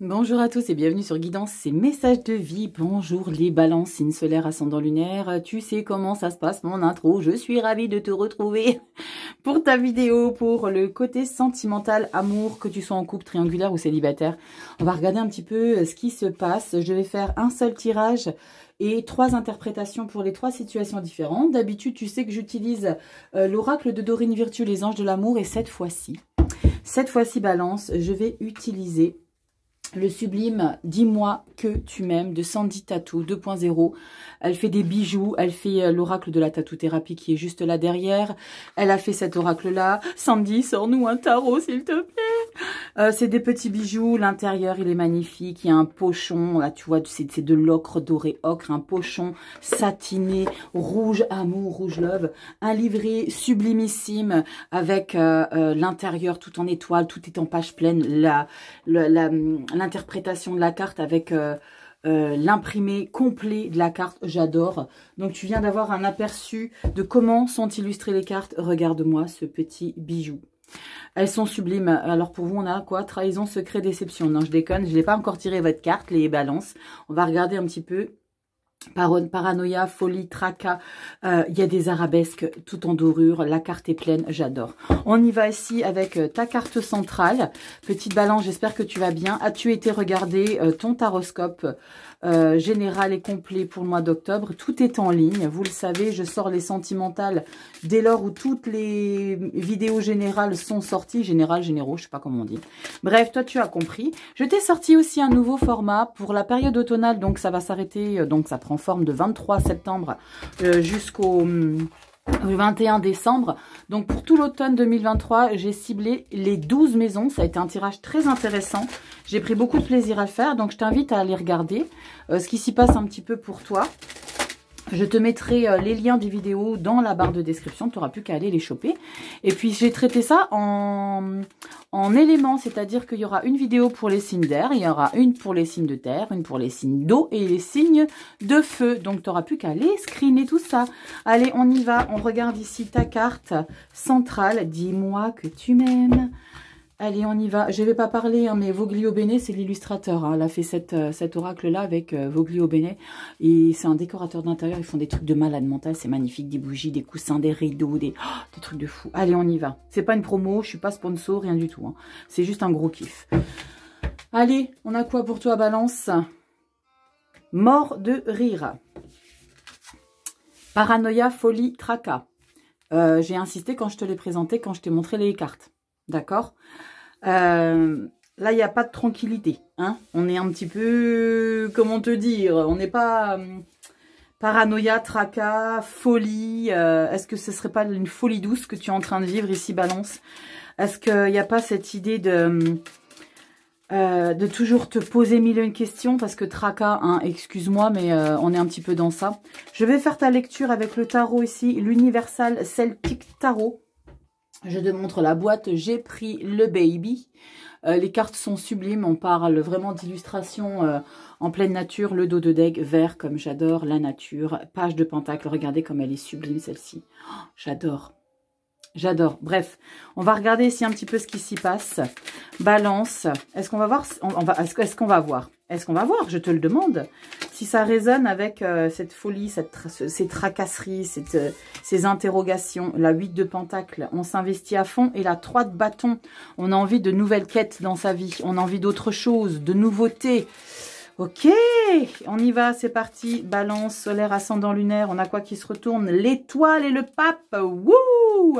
Bonjour à tous et bienvenue sur Guidance, c'est Messages de vie. Bonjour les balances, signes solaire, ascendant lunaire. Tu sais comment ça se passe mon intro. Je suis ravie de te retrouver pour ta vidéo, pour le côté sentimental, amour, que tu sois en couple, triangulaire ou célibataire. On va regarder un petit peu euh, ce qui se passe. Je vais faire un seul tirage et trois interprétations pour les trois situations différentes. D'habitude, tu sais que j'utilise euh, l'oracle de Dorine Virtue, les anges de l'amour. Et cette fois-ci, cette fois-ci balance, je vais utiliser le sublime Dis-moi que tu m'aimes de Sandy Tattoo 2.0. Elle fait des bijoux, elle fait euh, l'oracle de la tatou thérapie qui est juste là derrière. Elle a fait cet oracle-là. Sandy, sors-nous un tarot s'il te plaît. Euh, c'est des petits bijoux, l'intérieur il est magnifique, il y a un pochon, là tu vois c'est de l'ocre doré ocre, un pochon satiné, rouge amour, rouge love, un livret sublimissime avec euh, l'intérieur tout en étoile, tout est en page pleine, la, la l'interprétation de la carte avec euh, euh, l'imprimé complet de la carte. J'adore. Donc, tu viens d'avoir un aperçu de comment sont illustrées les cartes. Regarde-moi ce petit bijou. Elles sont sublimes. Alors pour vous, on a quoi Trahison, secret, déception. Non, je déconne, je n'ai pas encore tiré votre carte, les balances. On va regarder un petit peu paranoïa, folie, tracas, il euh, y a des arabesques tout en dorure, la carte est pleine, j'adore. On y va ici avec euh, ta carte centrale, petite balance, j'espère que tu vas bien. As-tu été regarder euh, ton taroscope euh, général et complet pour le mois d'octobre. Tout est en ligne, vous le savez, je sors les sentimentales dès lors où toutes les vidéos générales sont sorties. Général, généraux, je sais pas comment on dit. Bref, toi tu as compris. Je t'ai sorti aussi un nouveau format pour la période automnale, donc ça va s'arrêter, euh, donc ça prend forme de 23 septembre euh, jusqu'au... Hum, le 21 décembre. Donc pour tout l'automne 2023, j'ai ciblé les 12 maisons. Ça a été un tirage très intéressant. J'ai pris beaucoup de plaisir à le faire, donc je t'invite à aller regarder euh, ce qui s'y passe un petit peu pour toi. Je te mettrai euh, les liens des vidéos dans la barre de description, tu plus qu'à aller les choper. Et puis j'ai traité ça en, en éléments, c'est-à-dire qu'il y aura une vidéo pour les signes d'air, il y aura une pour les signes de terre, une pour les signes d'eau et les signes de feu. Donc t'auras plus qu'à aller screener tout ça. Allez, on y va, on regarde ici ta carte centrale. Dis-moi que tu m'aimes. Allez, on y va. Je ne vais pas parler, hein, mais Voglio Bene, c'est l'illustrateur. Hein. Elle a fait euh, cet oracle-là avec euh, Voglio Bene. Et c'est un décorateur d'intérieur. Ils font des trucs de malade mental. C'est magnifique. Des bougies, des coussins, des rideaux, des, oh, trucs de fou. Allez, on y va. C'est pas une promo. Je suis pas sponsor, rien du tout. Hein. C'est juste un gros kiff. Allez, on a quoi pour toi, Balance Mort de rire. Paranoïa, folie, tracas. Euh, j'ai insisté quand je te l'ai présenté, quand je t'ai montré les cartes. D'accord euh, Là, il n'y a pas de tranquillité. Hein on est un petit peu, comment te dire, on n'est pas euh, paranoïa, tracas, folie. Euh, est-ce que ce serait pas une folie douce que tu es en train de vivre ici, Balance Est-ce qu'il n'y a pas cette idée de... de toujours te poser mille une questions parce que tracas, hein, excuse-moi, mais on est un petit peu dans ça. Je vais faire ta lecture avec le tarot ici, l'Universal Celtic Tarot. Je te montre la boîte, j'ai pris le baby. Euh, les cartes sont sublimes, on parle vraiment d'illustration euh, en pleine nature. Le dos de deck vert, comme j'adore la nature. Page de pentacle, regardez comme elle est sublime celle-ci. Oh, j'adore, j'adore. Bref, on va regarder ici un petit peu ce qui s'y passe. Balance, est-ce qu'on va voir Est-ce qu'on va voir est-ce qu'on va voir Je te le demande. Si ça résonne avec euh, cette folie, cette ces tracasseries, euh, ces interrogations, la 8 de Pentacle, on s'investit à fond. Et la 3 de bâton, on a envie de nouvelles quêtes dans sa vie. On a envie d'autres choses, de nouveautés. Ok, on y va, c'est parti. Balance, solaire, ascendant, lunaire. On a quoi qui se retourne L'étoile et le pape. Wouh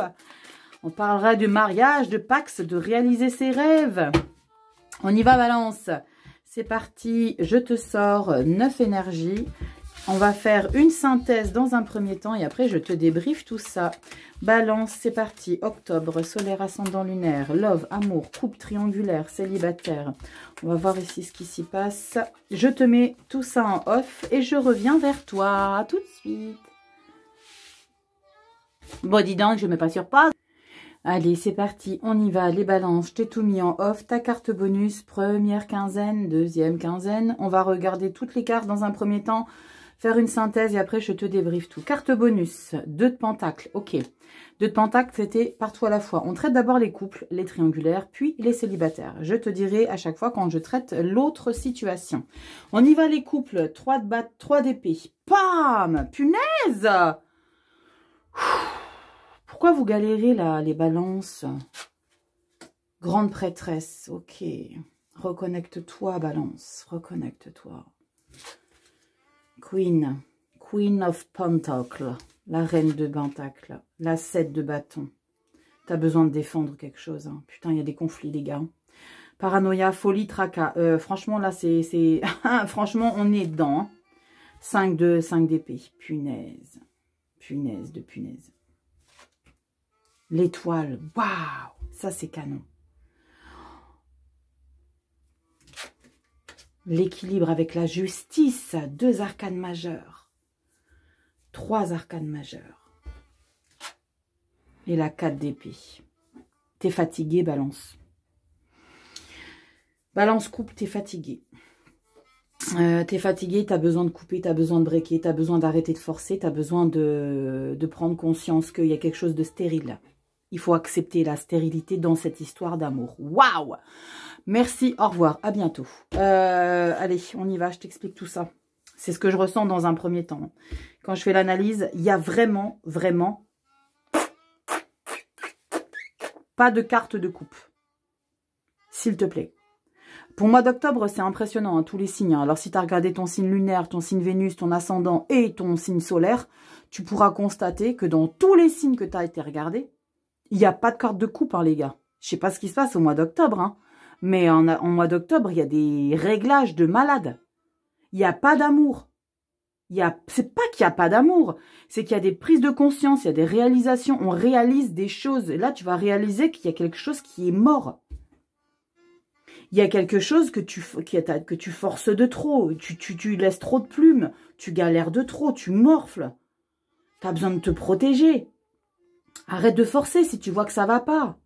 On parlera de mariage, de pax, de réaliser ses rêves. On y va, Balance. C'est parti, je te sors 9 énergies. On va faire une synthèse dans un premier temps et après je te débriefe tout ça. Balance, c'est parti. Octobre, solaire ascendant lunaire, love, amour, coupe triangulaire, célibataire. On va voir ici ce qui s'y passe. Je te mets tout ça en off et je reviens vers toi. tout de suite. Bon, dis donc, je ne mets pas sur pause. Allez, c'est parti, on y va, les balances, t'ai tout mis en off, ta carte bonus, première quinzaine, deuxième quinzaine, on va regarder toutes les cartes dans un premier temps, faire une synthèse et après je te débriefe tout. Carte bonus, deux de pentacles. ok. deux de pentacles, c'était partout à la fois. On traite d'abord les couples, les triangulaires, puis les célibataires. Je te dirai à chaque fois quand je traite l'autre situation. On y va les couples, trois de batte, trois d'épée. Pam Punaise pourquoi vous galérez là, les balances Grande prêtresse, ok. Reconnecte-toi, balance. Reconnecte-toi. Queen. Queen of Pentacle. La reine de Pentacle. La 7 de bâton. T'as besoin de défendre quelque chose. Hein. Putain, il y a des conflits, les gars. Paranoïa, folie, tracas. Euh, franchement, là, c'est... franchement, on est dedans. Hein. Cinq 5 de 5 d'épée. Punaise. Punaise de punaise. L'étoile, waouh, ça c'est canon. L'équilibre avec la justice, deux arcanes majeurs. Trois arcanes majeurs. Et la 4 d'épée. T'es fatigué, balance. Balance coupe, t'es fatigué. Euh, t'es fatigué, t'as besoin de couper, t'as besoin de breaker, t'as besoin d'arrêter de forcer, t'as besoin de, de prendre conscience qu'il y a quelque chose de stérile. Il faut accepter la stérilité dans cette histoire d'amour. Waouh Merci, au revoir, à bientôt. Euh, allez, on y va, je t'explique tout ça. C'est ce que je ressens dans un premier temps. Quand je fais l'analyse, il y a vraiment, vraiment pas de carte de coupe. S'il te plaît. Pour moi, d'octobre, c'est impressionnant, hein, tous les signes. Hein. Alors, si tu as regardé ton signe lunaire, ton signe Vénus, ton ascendant et ton signe solaire, tu pourras constater que dans tous les signes que tu as été regardé, il n'y a pas de corde de coupe, hein, les gars. Je sais pas ce qui se passe au mois d'octobre, hein. Mais en, en mois d'octobre, il y a des réglages de malades. Il n'y a pas d'amour. Il a, c'est pas qu'il n'y a pas d'amour, c'est qu'il y a des prises de conscience, il y a des réalisations, on réalise des choses. Et là, tu vas réaliser qu'il y a quelque chose qui est mort. Il y a quelque chose que tu, que tu forces de trop, tu, tu, tu laisses trop de plumes, tu galères de trop, tu morfles. T'as besoin de te protéger. Arrête de forcer si tu vois que ça va pas.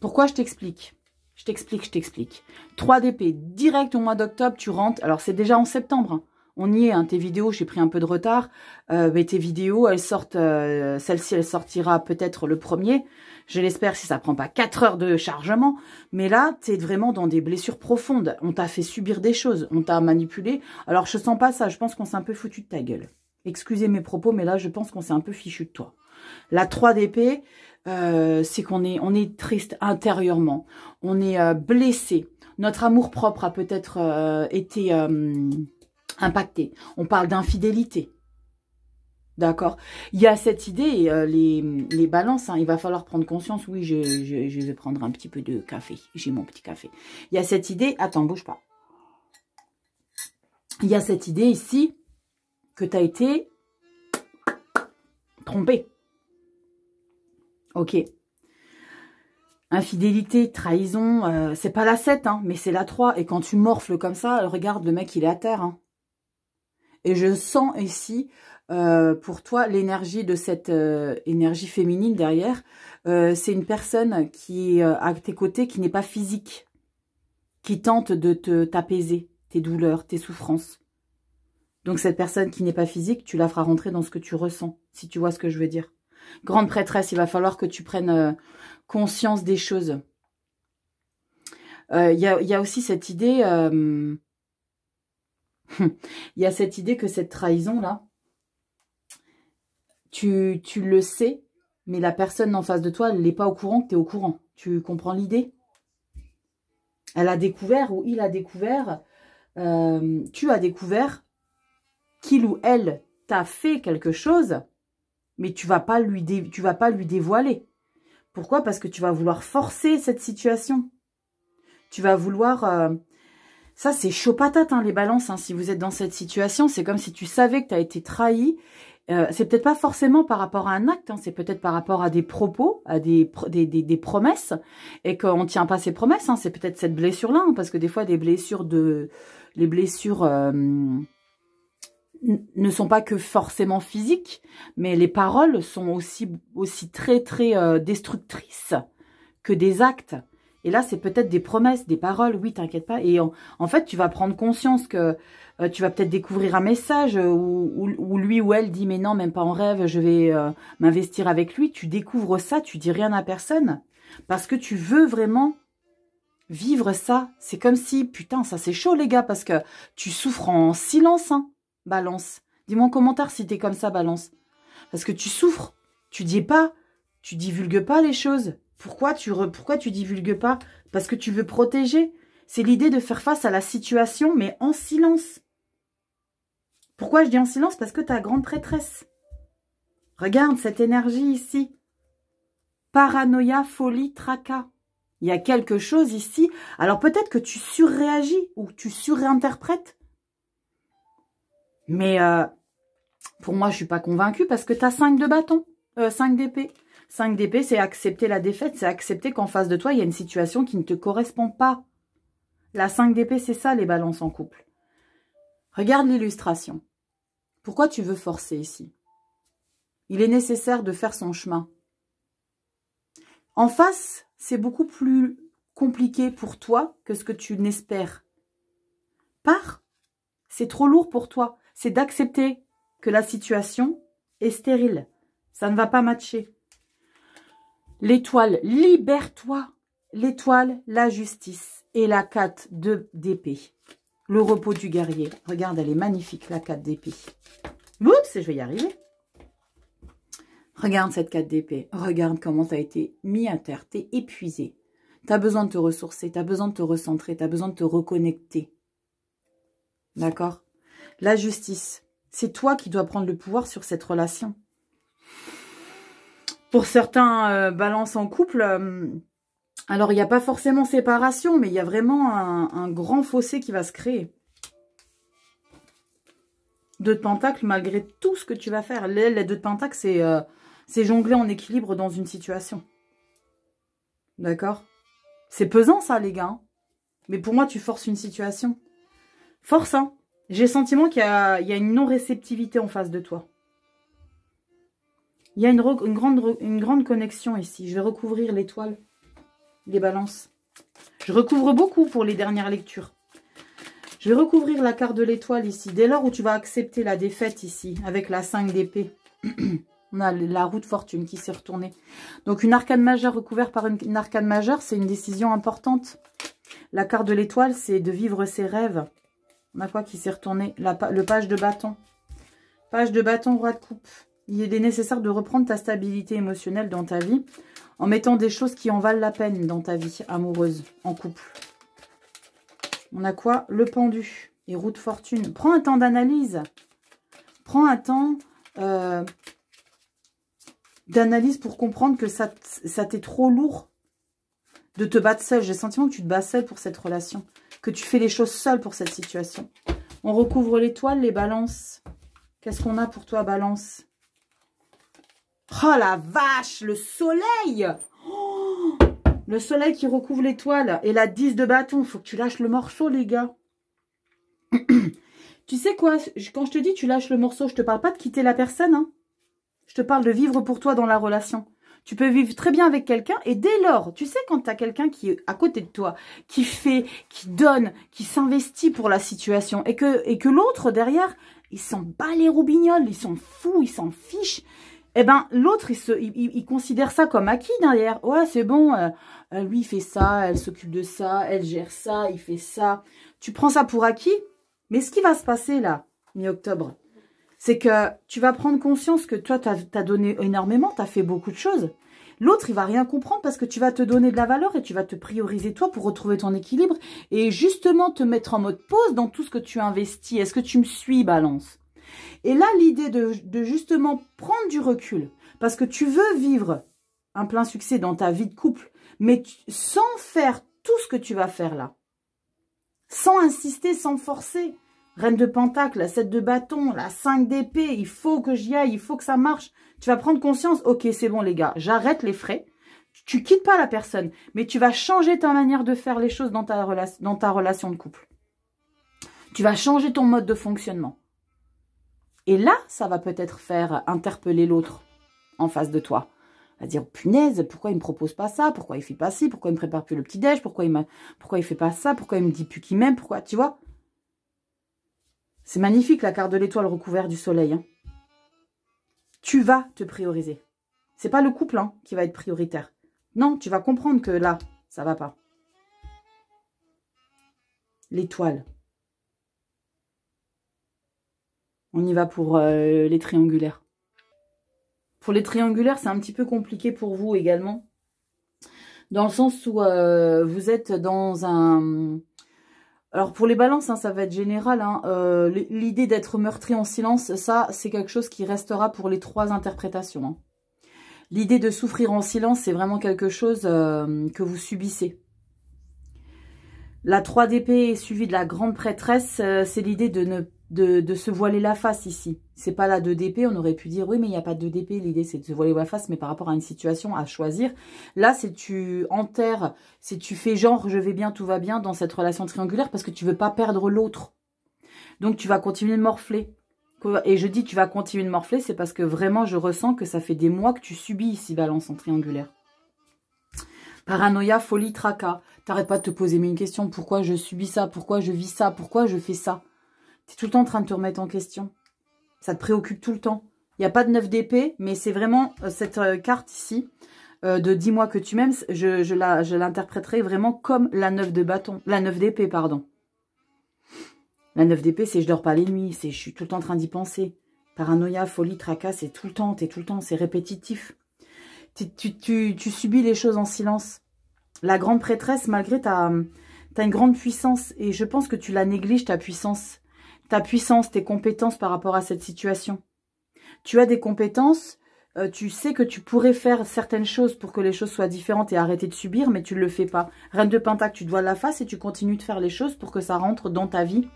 Pourquoi je t'explique Je t'explique, je t'explique. 3 dp direct au mois d'octobre, tu rentres. Alors, c'est déjà en septembre. Hein. On y est, hein. tes vidéos, j'ai pris un peu de retard. Euh, mais tes vidéos, elles sortent... Euh, celle-ci, elle sortira peut-être le premier. Je l'espère si ça prend pas 4 heures de chargement. Mais là, tu es vraiment dans des blessures profondes. On t'a fait subir des choses. On t'a manipulé. Alors, je sens pas ça. Je pense qu'on s'est un peu foutu de ta gueule. Excusez mes propos, mais là, je pense qu'on s'est un peu fichu de toi. La 3 d'épée, euh, c'est qu'on est, on est triste intérieurement, on est euh, blessé. Notre amour propre a peut-être euh, été impacté. On parle d'infidélité. D'accord Il y a cette idée, les, les, balances, hein. il va falloir prendre conscience. Oui, je, je, vais prendre un petit peu de café. J'ai mon petit café. Il y a cette idée, attends, bouge pas. Il y a cette idée ici que tu as été trompé Ok. Infidélité, trahison, euh, c'est pas la 7, hein, mais c'est la 3. Et quand tu morfles comme ça, regarde, le mec, il est à terre. Hein. Et je sens ici, euh, pour toi, l'énergie de cette euh, énergie féminine derrière. c'est une personne qui est à tes côtés, qui n'est pas physique, qui tente de te t'apaiser, tes douleurs, tes souffrances. Donc cette personne qui n'est pas physique, tu la feras rentrer dans ce que tu ressens, si tu vois ce que je veux dire grande prêtresse, il va falloir que tu prennes euh, conscience des choses. Euh, il y, a, aussi cette idée, euh, il y a cette idée que cette trahison-là, tu, tu le sais, mais la personne en face de toi, elle n'est pas au courant que tu es au courant. Tu comprends l'idée Elle a découvert ou il a découvert, tu as découvert qu'il ou elle t'a fait quelque chose mais tu vas pas lui tu vas pas lui dévoiler. Pourquoi Parce que tu vas vouloir forcer cette situation. Tu vas vouloir... Euh, ça, c'est chaud patate, hein, les balances. Hein, si vous êtes dans cette situation, c'est comme si tu savais que tu as été trahi. Euh, c'est peut-être pas forcément par rapport à un acte, hein, c'est peut-être par rapport à des propos, à des, des, promesses, et qu'on ne tient pas ses promesses. c'est peut-être cette blessure-là, parce que des fois, des blessures de... Les blessures... Euh, ne sont pas que forcément physiques, mais les paroles sont aussi, aussi très, très euh, destructrices que des actes. Et là, c'est peut-être des promesses, des paroles, oui, t'inquiète pas. Et en, fait, tu vas prendre conscience que euh, tu vas peut-être découvrir un message euh, où, où, lui ou elle dit, mais non, même pas en rêve, je vais m'investir avec lui. Tu découvres ça, tu dis rien à personne, parce que tu veux vraiment vivre ça. C'est comme si, putain, ça c'est chaud les gars, parce que tu souffres en silence. Hein balance. Dis-moi en commentaire si t'es comme ça, balance. Parce que tu souffres, tu dis pas, tu divulgues pas les choses. Pourquoi tu, pourquoi tu divulgues pas Parce que tu veux protéger. C'est l'idée de faire face à la situation, mais en silence. Pourquoi je dis en silence Parce que ta grande prêtresse. Regarde cette énergie ici. Paranoïa, folie, tracas. Il y a quelque chose ici. Alors peut-être que tu surréagis ou tu surinterprètes. Mais euh, pour moi, je suis pas convaincue parce que tu as 5 de bâton, euh, 5 d'épée. 5 d'épée, c'est accepter la défaite, c'est accepter qu'en face de toi, il y a une situation qui ne te correspond pas. La 5 d'épée, c'est ça les balances en couple. Regarde l'illustration. Pourquoi tu veux forcer ici Il est nécessaire de faire son chemin. En face, c'est beaucoup plus compliqué pour toi que ce que tu n'espères. Par, c'est trop lourd pour toi c'est d'accepter que la situation est stérile. Ça ne va pas matcher. L'étoile, libère-toi. L'étoile, la justice et la 4 de d'épée. Le repos du guerrier. Regarde, elle est magnifique, la 4 d'épée. Oups, je vais y arriver. Regarde cette 4 d'épée. Regarde comment tu as été mis à terre. T'es épuisé. Tu as besoin de te ressourcer, tu as besoin de te recentrer, tu as besoin de te reconnecter. D'accord la justice. C'est toi qui dois prendre le pouvoir sur cette relation. Pour certains euh, balances en couple, euh, alors il n'y a pas forcément séparation, mais il y a vraiment un, grand fossé qui va se créer. Deux de Pentacle, malgré tout ce que tu vas faire. Les, deux de Pentacle, euh, c'est jongler en équilibre dans une situation. D'accord C'est pesant ça, les gars. Hein. mais pour moi, tu forces une situation. Force, hein j'ai le sentiment qu'il y, a une non-réceptivité en face de toi. Il y a une, grande, connexion ici. Je vais recouvrir l'étoile Les balances. Je recouvre beaucoup pour les dernières lectures. Je vais recouvrir la carte de l'étoile ici. Dès lors où tu vas accepter la défaite ici, avec la 5 d'épée, on a la roue de fortune qui s'est retournée. Donc une arcane majeure recouverte par une, arcane majeure, c'est une décision importante. La carte de l'étoile, c'est de vivre ses rêves, on a quoi qui s'est retourné Le page de bâton. Page de bâton, roi de coupe. Il est nécessaire de reprendre ta stabilité émotionnelle dans ta vie en mettant des choses qui en valent la peine dans ta vie amoureuse, en couple. On a quoi Le pendu et roue de fortune. Prends un temps d'analyse. Prends un temps euh, d'analyse pour comprendre que ça, ça t'est trop lourd de te battre seul. J'ai le sentiment que tu te bats seul pour cette relation que tu fais les choses seules pour cette situation. On recouvre l'étoile, les balances. Qu'est-ce qu'on a pour toi, balance Oh la vache, le soleil oh, Le soleil qui recouvre l'étoile et la 10 de bâton. Faut que tu lâches le morceau, les gars. tu sais quoi Quand je te dis tu lâches le morceau, je te parle pas de quitter la personne. Hein. Je te parle de vivre pour toi dans la relation. Tu peux vivre très bien avec quelqu'un et dès lors, tu sais quand tu as quelqu'un qui est à côté de toi, qui fait, qui donne, qui s'investit pour la situation et que, et que l'autre derrière, il s'en bat les roubignoles, il s'en fout, il s'en fiche. Eh ben l'autre, il, se, il, considère ça comme acquis derrière. Ouais, c'est bon, euh, euh, lui il fait ça, elle s'occupe de ça, elle gère ça, il fait ça. Tu prends ça pour acquis. Mais ce qui va se passer là, mi-octobre, c'est que tu vas prendre conscience que toi, tu as, donné énormément, tu as fait beaucoup de choses. L'autre, il va rien comprendre parce que tu vas te donner de la valeur et tu vas te prioriser toi pour retrouver ton équilibre et justement te mettre en mode pause dans tout ce que tu investis. Est-ce que tu me suis, balance Et là, l'idée de, justement prendre du recul parce que tu veux vivre un plein succès dans ta vie de couple, mais sans faire tout ce que tu vas faire là, sans insister, sans forcer. Reine de Pentacle, la 7 de bâton, la 5 d'épée, il faut que j'y aille, il faut que ça marche. Tu vas prendre conscience, ok, c'est bon les gars, j'arrête les frais. Tu quittes pas la personne, mais tu vas changer ta manière de faire les choses dans ta, dans ta relation de couple. Tu vas changer ton mode de fonctionnement. Et là, ça va peut-être faire interpeller l'autre en face de toi. Va dire, punaise, pourquoi il me propose pas ça Pourquoi il fait pas ci Pourquoi il me prépare plus le petit-déj Pourquoi il me, pourquoi il fait pas ça Pourquoi il me dit plus qu'il m'aime Pourquoi, tu vois c'est magnifique la carte de l'étoile recouverte du soleil. Hein. Tu vas te prioriser. C'est pas le couple hein, qui va être prioritaire. Non, tu vas comprendre que là, ça va pas. L'étoile. On y va pour euh, les triangulaires. Pour les triangulaires, c'est un petit peu compliqué pour vous également. Dans le sens où euh, vous êtes dans un alors pour les balances, hein, ça va être général. Hein, euh, l'idée d'être meurtri en silence, ça c'est quelque chose qui restera pour les trois interprétations. Hein. L'idée de souffrir en silence, c'est vraiment quelque chose euh, que vous subissez. La 3 d'épée suivie de la grande prêtresse, euh, c'est l'idée de ne de, se voiler la face ici. C'est pas la 2DP, on aurait pu dire oui, mais il n'y a pas de 2DP, l'idée c'est de se voiler la face, mais par rapport à une situation à choisir. Là, c'est tu enterres, c'est tu fais genre je vais bien, tout va bien dans cette relation triangulaire parce que tu veux pas perdre l'autre. Donc tu vas continuer de morfler. Et je dis tu vas continuer de morfler, c'est parce que vraiment je ressens que ça fait des mois que tu subis ici balance en triangulaire. Paranoïa, folie, tracas. T'arrêtes pas de te poser une question. Pourquoi je subis ça Pourquoi je vis ça Pourquoi je fais ça tu es tout le temps en train de te remettre en question. Ça te préoccupe tout le temps. Il n'y a pas de neuf d'épée, mais c'est vraiment euh, cette euh, carte ici euh, de 10 mois que tu m'aimes, je, je l'interpréterai vraiment comme la neuf de bâton, la 9 d'épée, pardon. La neuf d'épée, c'est je dors pas les nuits, c'est je suis tout le temps en train d'y penser. Paranoïa, folie, tracas, c'est tout le temps, tout le temps, c'est répétitif. Tu, subis les choses en silence. La grande prêtresse, malgré ta, as une grande puissance, et je pense que tu la négliges, ta puissance ta puissance, tes compétences par rapport à cette situation. Tu as des compétences, euh, tu sais que tu pourrais faire certaines choses pour que les choses soient différentes et arrêter de subir, mais tu ne le fais pas. Reine de Pentacle, tu dois de la face et tu continues de faire les choses pour que ça rentre dans ta vie,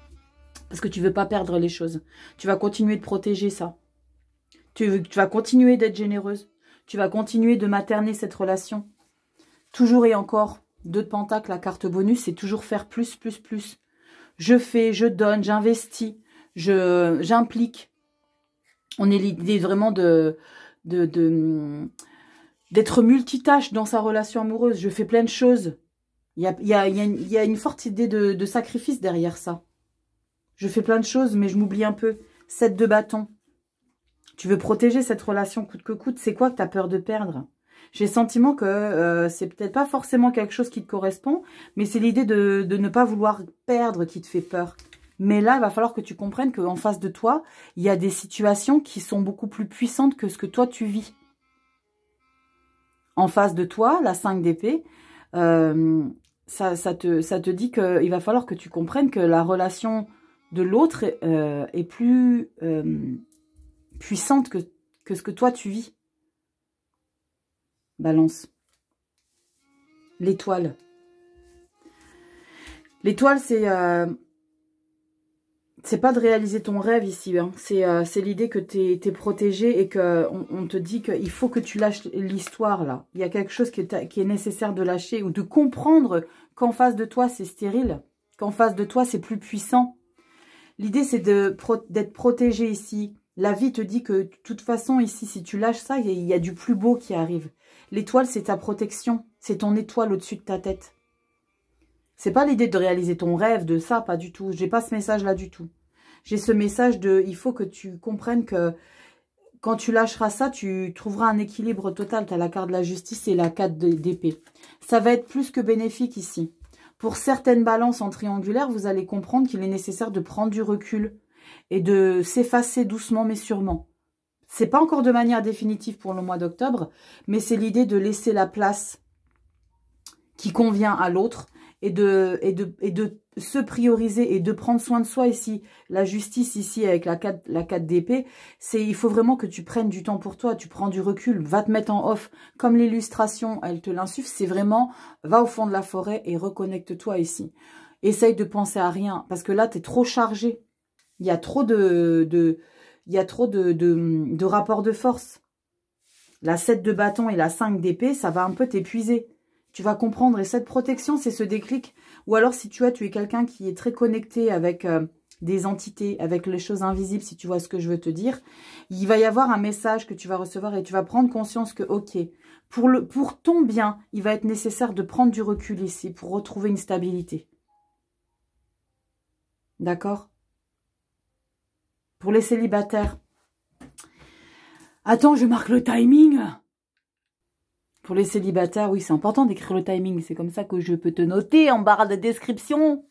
parce que tu veux pas perdre les choses. Tu vas continuer de protéger ça. Tu, tu vas continuer d'être généreuse. Tu vas continuer de materner cette relation. Toujours et encore, deux de Pentacle, la carte bonus, c'est toujours faire plus, plus, plus je fais, je donne, j'investis, je j'implique. On est l'idée vraiment de d'être de, d'être multitâche dans sa relation amoureuse. Je fais plein de choses. Il y a, une forte idée de, sacrifice derrière ça. Je fais plein de choses, mais je m'oublie un peu. Sept de bâton. Tu veux protéger cette relation coûte que coûte. C'est quoi que tu as peur de perdre j'ai le sentiment que euh, c'est peut-être pas forcément quelque chose qui te correspond, mais c'est l'idée de, de, ne pas vouloir perdre qui te fait peur. Mais là, il va falloir que tu comprennes qu'en face de toi, il y a des situations qui sont beaucoup plus puissantes que ce que toi tu vis. En face de toi, la 5 d'épée, euh, ça, ça, te, ça te dit qu'il va falloir que tu comprennes que la relation de l'autre euh, est plus puissante que, que ce que toi tu vis balance. L'étoile. L'étoile, c'est... Euh, c'est pas de réaliser ton rêve ici. Hein. Euh, c'est l'idée que tu es, protégé et qu'on on te dit qu'il faut que tu lâches l'histoire, là. Il y a quelque chose qui est, qui est nécessaire de lâcher ou de comprendre qu'en face de toi, c'est stérile. Qu'en face de toi, c'est plus puissant. L'idée, c'est d'être protégé ici. La vie te dit que, de toute façon, ici, si tu lâches ça, il y, a du plus beau qui arrive. L'étoile, c'est ta protection. C'est ton étoile au-dessus de ta tête. C'est pas l'idée de réaliser ton rêve, de ça, pas du tout. J'ai pas ce message-là du tout. J'ai ce message de, il faut que tu comprennes que quand tu lâcheras ça, tu trouveras un équilibre total. Tu as la carte de la justice et la carte d'épée. Ça va être plus que bénéfique ici. Pour certaines balances en triangulaire, vous allez comprendre qu'il est nécessaire de prendre du recul et de s'effacer doucement mais sûrement. C'est pas encore de manière définitive pour le mois d'octobre, mais c'est l'idée de laisser la place qui convient à l'autre et de, et, de, et de se prioriser et de prendre soin de soi ici. La justice ici avec la 4, la d'épée, c'est il faut vraiment que tu prennes du temps pour toi, tu prends du recul, va te mettre en off. Comme l'illustration, elle te l'insuffle, c'est vraiment va au fond de la forêt et reconnecte-toi ici. Essaye de penser à rien parce que là, tu es trop chargé. Il y a trop de... de il y a trop de, de, de rapports de force. La 7 de bâton et la 5 d'épée, ça va un peu t'épuiser. Tu vas comprendre. Et cette protection, c'est ce déclic. Ou alors, si tu vois, tu es quelqu'un qui est très connecté avec euh, des entités, avec les choses invisibles, si tu vois ce que je veux te dire, il va y avoir un message que tu vas recevoir et tu vas prendre conscience que, ok, pour, le, pour ton bien, il va être nécessaire de prendre du recul ici pour retrouver une stabilité. D'accord pour les célibataires. Attends, je marque le timing. Pour les célibataires, oui, c'est important d'écrire le timing. C'est comme ça que je peux te noter en barre de description.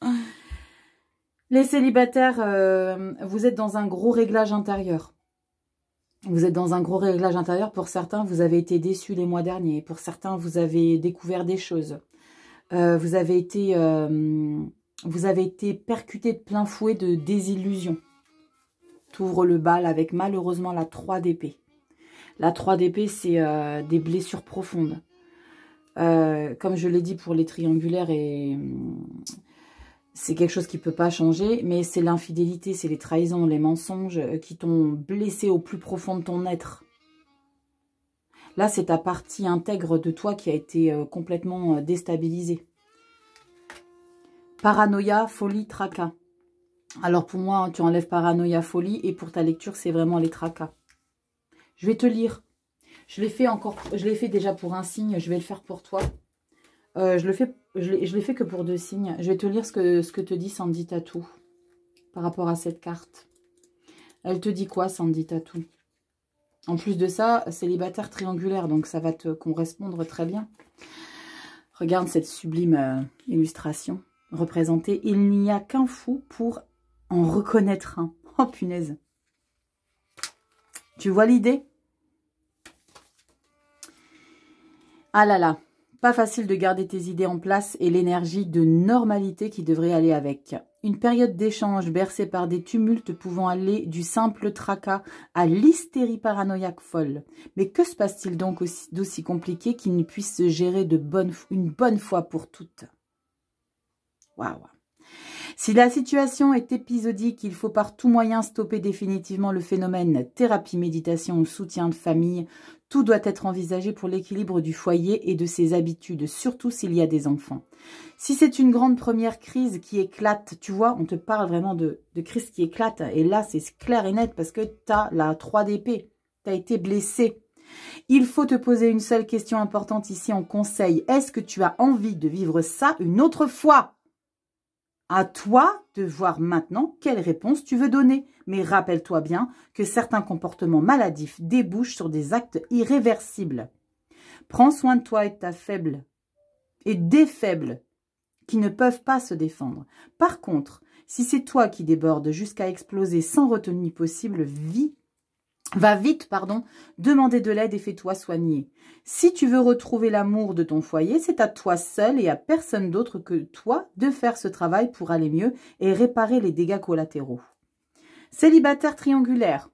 Les célibataires, euh, vous êtes dans un gros réglage intérieur. Vous êtes dans un gros réglage intérieur. Pour certains, vous avez été déçus les mois derniers. Pour certains, vous avez découvert des choses. Euh, vous avez été, euh, vous avez été percuté de plein fouet de désillusions. T'ouvres le bal avec malheureusement la 3 d'épée. La 3 d'épée, c'est euh, des blessures profondes. Euh, comme je l'ai dit pour les triangulaires, et mm, c'est quelque chose qui ne peut pas changer, mais c'est l'infidélité, c'est les trahisons, les mensonges euh, qui t'ont blessé au plus profond de ton être. Là, c'est ta partie intègre de toi qui a été complètement déstabilisée. Paranoïa, folie, tracas. Alors pour moi, tu enlèves paranoïa, folie. Et pour ta lecture, c'est vraiment les tracas. Je vais te lire. Je l'ai fait encore, je l'ai fait déjà pour un signe, je vais le faire pour toi. Euh, je le fais, je l'ai fait que pour deux signes. Je vais te lire ce que, ce que te dit Sandy Tatou par rapport à cette carte. Elle te dit quoi, Sandy Tatou En plus de ça, célibataire triangulaire, donc ça va te correspondre très bien. Regarde cette sublime euh, illustration représentée. Il n'y a qu'un fou pour en reconnaître un. Oh punaise. Tu vois l'idée Ah là là, pas facile de garder tes idées en place et l'énergie de normalité qui devrait aller avec. Une période d'échange bercée par des tumultes pouvant aller du simple tracas à l'hystérie paranoïaque folle. Mais que se passe-t-il donc d'aussi compliqué qu'il ne puisse se gérer de bonne, une bonne fois pour toutes Waouh si la situation est épisodique, il faut par tout moyen stopper définitivement le phénomène thérapie, méditation ou soutien de famille. Tout doit être envisagé pour l'équilibre du foyer et de ses habitudes, surtout s'il y a des enfants. Si c'est une grande première crise qui éclate, tu vois, on te parle vraiment de, crise qui éclate. Et là, c'est clair et net parce que tu as la 3 dp tu as été blessé. Il faut te poser une seule question importante ici en conseil. Est-ce que tu as envie de vivre ça une autre fois à toi de voir maintenant quelle réponse tu veux donner. Mais rappelle-toi bien que certains comportements maladifs débouchent sur des actes irréversibles. Prends soin de toi et de ta faible, et des faibles, qui ne peuvent pas se défendre. Par contre, si c'est toi qui déborde jusqu'à exploser sans retenue possible, vis Va vite, pardon, demander de l'aide et fais-toi soigner. Si tu veux retrouver l'amour de ton foyer, c'est à toi seul et à personne d'autre que toi de faire ce travail pour aller mieux et réparer les dégâts collatéraux. Célibataire triangulaire.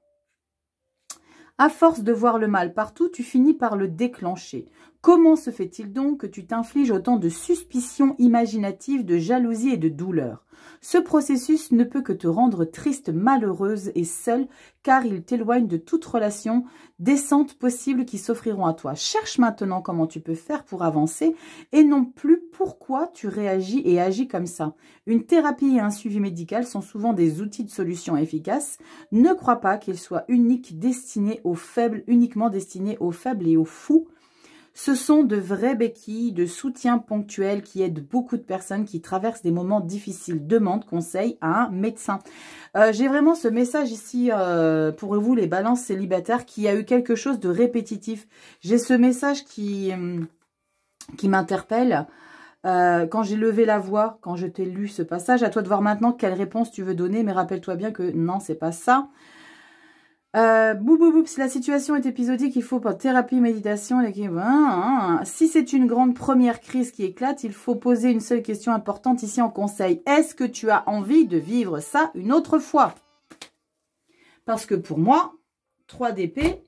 À force de voir le mal partout, tu finis par le déclencher. Comment se fait-il donc que tu t'infliges autant de suspicions imaginatives, de jalousie et de douleur Ce processus ne peut que te rendre triste, malheureuse et seule, car il t'éloigne de toute relation décentes possible qui s'offriront à toi. Cherche maintenant comment tu peux faire pour avancer et non plus pourquoi tu réagis et agis comme ça. Une thérapie et un suivi médical sont souvent des outils de solution efficaces. Ne crois pas qu'ils soient uniques, destinés aux faibles, uniquement destinés aux faibles et aux fous ce sont de vrais béquilles de soutien ponctuel qui aident beaucoup de personnes qui traversent des moments difficiles. Demande conseil à un médecin. Euh, j'ai vraiment ce message ici euh, pour vous, les balances célibataires, qui a eu quelque chose de répétitif. J'ai ce message qui, hum, qui m'interpelle. Euh, quand j'ai levé la voix, quand je t'ai lu ce passage, à toi de voir maintenant quelle réponse tu veux donner, mais rappelle-toi bien que non, c'est pas ça. Euh, boum, boum, si la situation est épisodique, il faut pas thérapie, méditation, hein, hein, hein. si c'est une grande première crise qui éclate, il faut poser une seule question importante ici en conseil. Est-ce que tu as envie de vivre ça une autre fois Parce que pour moi, 3 d'épée,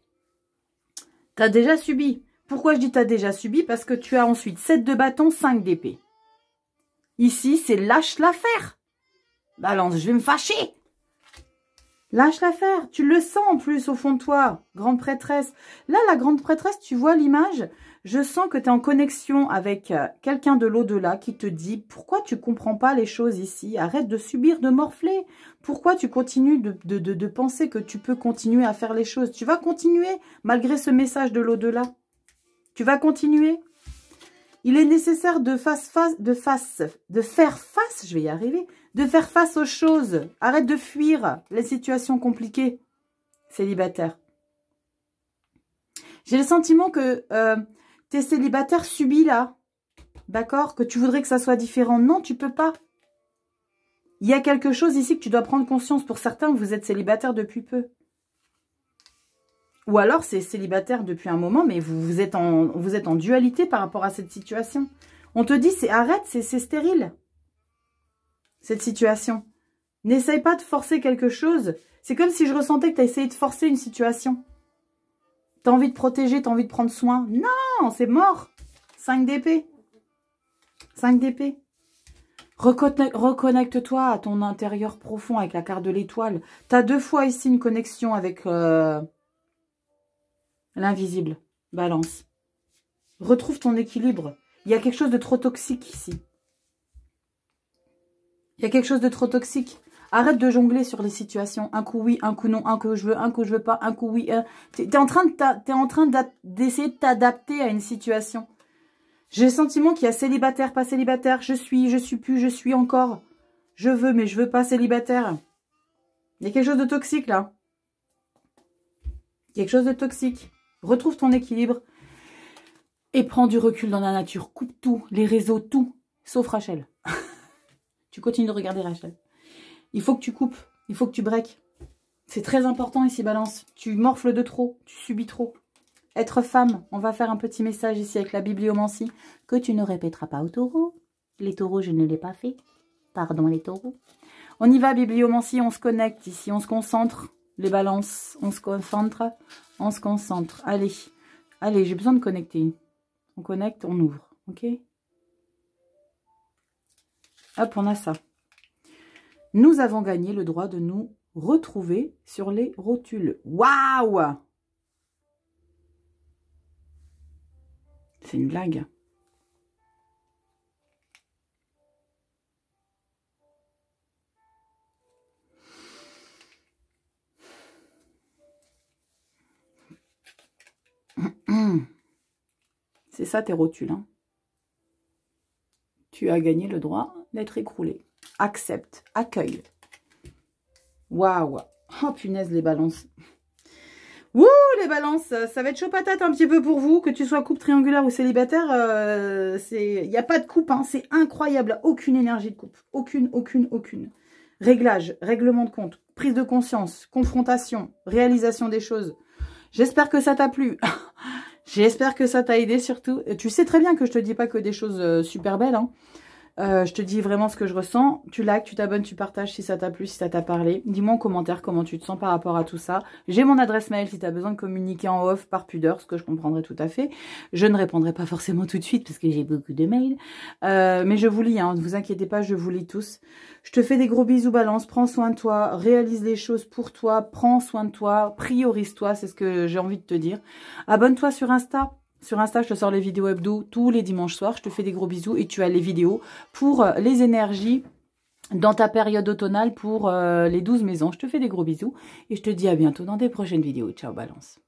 t'as déjà subi. Pourquoi je dis t'as déjà subi Parce que tu as ensuite 7 de bâton, 5 d'épée. Ici, c'est lâche l'affaire. Balance, je vais me fâcher. Lâche l'affaire, tu le sens en plus au fond de toi, grande prêtresse. Là, la grande prêtresse, tu vois l'image Je sens que tu es en connexion avec euh, quelqu'un de l'au-delà qui te dit « Pourquoi tu comprends pas les choses ici Arrête de subir, de morfler. Pourquoi tu continues de, de, de, de penser que tu peux continuer à faire les choses Tu vas continuer malgré ce message de l'au-delà. Tu vas continuer. Il est nécessaire de, face, face, de, face, de faire face, je vais y arriver, de faire face aux choses. Arrête de fuir les situations compliquées, célibataire. J'ai le sentiment que euh, t'es célibataire subis là, d'accord Que tu voudrais que ça soit différent. Non, tu peux pas. Il y a quelque chose ici que tu dois prendre conscience. Pour certains, vous êtes célibataire depuis peu. Ou alors, c'est célibataire depuis un moment, mais vous, êtes en, vous êtes en dualité par rapport à cette situation. On te dit, c'est arrête, c'est stérile cette situation. N'essaye pas de forcer quelque chose. C'est comme si je ressentais que tu as essayé de forcer une situation. as envie de protéger, as envie de prendre soin. Non, c'est mort. 5 d'épée. 5 d'épée. Reconnecte-toi à ton intérieur profond avec la carte de l'étoile. Tu as deux fois ici une connexion avec euh, l'invisible. Balance. Retrouve ton équilibre. Il y a quelque chose de trop toxique ici. Il y a quelque chose de trop toxique. Arrête de jongler sur les situations. Un coup oui, un coup non, un coup je veux, un coup je veux pas, un coup oui. Un... Tu es, en train d'essayer de t'adapter à une situation. J'ai le sentiment qu'il y a célibataire, pas célibataire. Je suis, je suis plus, je suis encore. Je veux, mais je veux pas célibataire. Il y a quelque chose de toxique là. Quelque chose de toxique. Retrouve ton équilibre et prends du recul dans la nature. Coupe tout, les réseaux, tout, sauf Rachel. Tu continues de regarder Rachel. Il faut que tu coupes, il faut que tu breaks. C'est très important ici, Balance. Tu morfles de trop, tu subis trop. Être femme, on va faire un petit message ici avec la bibliomancie que tu ne répéteras pas aux taureaux. Les taureaux, je ne l'ai pas fait. Pardon les taureaux. On y va, bibliomancie, on se connecte ici, on se concentre. Les balances, on se concentre, on se concentre. Allez, allez, j'ai besoin de connecter. On connecte, on ouvre, ok Hop, on a ça. Nous avons gagné le droit de nous retrouver sur les rotules. Waouh C'est une blague. C'est ça tes rotules. Hein. Tu as gagné le droit d'être écroulé. Accepte, accueille. Waouh Oh punaise les balances Wouh les balances Ça va être chaud patate un petit peu pour vous, que tu sois coupe triangulaire ou célibataire, euh, il n'y a pas de coupe, hein. c'est incroyable, aucune énergie de coupe, aucune, aucune, aucune. Réglage, règlement de compte, prise de conscience, confrontation, réalisation des choses. J'espère que ça t'a plu J'espère que ça t'a aidé surtout. Tu sais très bien que je te dis pas que des choses euh, super belles. Hein. Euh, je te dis vraiment ce que je ressens. Tu likes, tu t'abonnes, tu partages si ça t'a plu, si ça t'a parlé. Dis-moi en commentaire comment tu te sens par rapport à tout ça. J'ai mon adresse mail si t'as besoin de communiquer en off par pudeur, ce que je comprendrai tout à fait. Je ne répondrai pas forcément tout de suite parce que j'ai beaucoup de mails. Euh, mais je vous lis, hein. ne vous inquiétez pas, je vous lis tous. Je te fais des gros bisous, balance, prends soin de toi, réalise les choses pour toi, prends soin de toi, priorise-toi, c'est ce que j'ai envie de te dire. Abonne-toi sur Insta sur Insta, je te sors les vidéos hebdo tous les dimanches soirs. Je te fais des gros bisous et tu as les vidéos pour euh, les énergies dans ta période automnale pour euh, les 12 maisons. Je te fais des gros bisous et je te dis à bientôt dans des prochaines vidéos. Ciao, balance